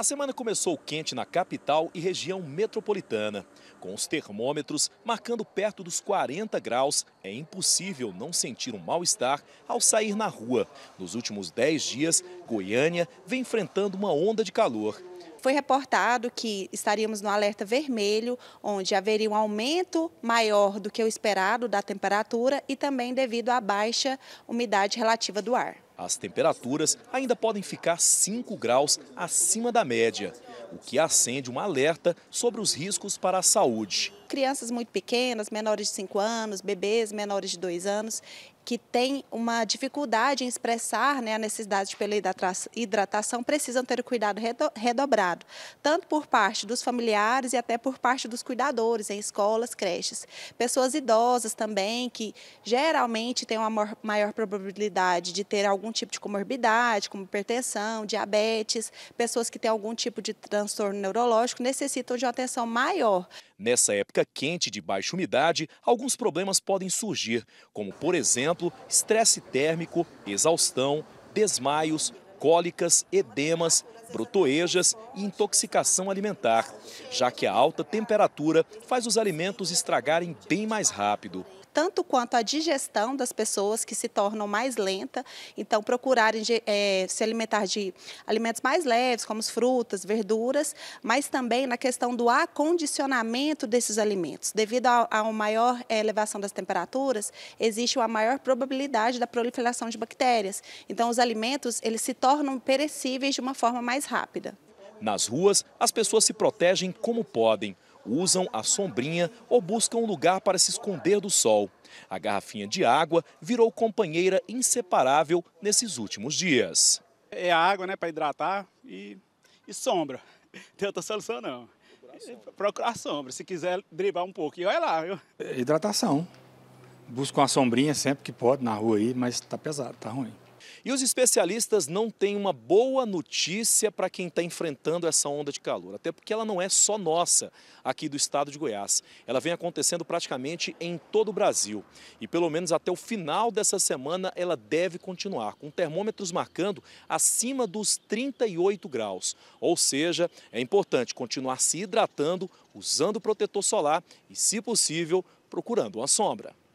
A semana começou quente na capital e região metropolitana. Com os termômetros marcando perto dos 40 graus, é impossível não sentir um mal-estar ao sair na rua. Nos últimos 10 dias, Goiânia vem enfrentando uma onda de calor. Foi reportado que estaríamos no alerta vermelho, onde haveria um aumento maior do que o esperado da temperatura e também devido à baixa umidade relativa do ar. As temperaturas ainda podem ficar 5 graus acima da média, o que acende um alerta sobre os riscos para a saúde crianças muito pequenas, menores de 5 anos, bebês menores de 2 anos, que têm uma dificuldade em expressar né, a necessidade pela hidratação precisam ter o cuidado redobrado, tanto por parte dos familiares e até por parte dos cuidadores em escolas, creches. Pessoas idosas também, que geralmente têm uma maior probabilidade de ter algum tipo de comorbidade, como hipertensão, diabetes, pessoas que têm algum tipo de transtorno neurológico, necessitam de uma atenção maior. Nessa época, quente de baixa umidade, alguns problemas podem surgir, como, por exemplo, estresse térmico, exaustão, desmaios, cólicas, edemas, brotoejas e intoxicação alimentar, já que a alta temperatura faz os alimentos estragarem bem mais rápido tanto quanto a digestão das pessoas que se tornam mais lenta. Então, procurarem é, se alimentar de alimentos mais leves, como frutas, verduras, mas também na questão do acondicionamento desses alimentos. Devido a, a uma maior eh, elevação das temperaturas, existe uma maior probabilidade da proliferação de bactérias. Então, os alimentos eles se tornam perecíveis de uma forma mais rápida. Nas ruas, as pessoas se protegem como podem usam a sombrinha ou buscam um lugar para se esconder do sol. A garrafinha de água virou companheira inseparável nesses últimos dias. É água, né, para hidratar e, e sombra. Tem outra solução não. Procurar sombra. se quiser driblar um pouco. E olha lá, viu? É hidratação. Busco uma sombrinha sempre que pode na rua aí, mas tá pesado, tá ruim. E os especialistas não têm uma boa notícia para quem está enfrentando essa onda de calor, até porque ela não é só nossa aqui do estado de Goiás. Ela vem acontecendo praticamente em todo o Brasil. E pelo menos até o final dessa semana ela deve continuar, com termômetros marcando acima dos 38 graus. Ou seja, é importante continuar se hidratando, usando protetor solar e, se possível, procurando uma sombra.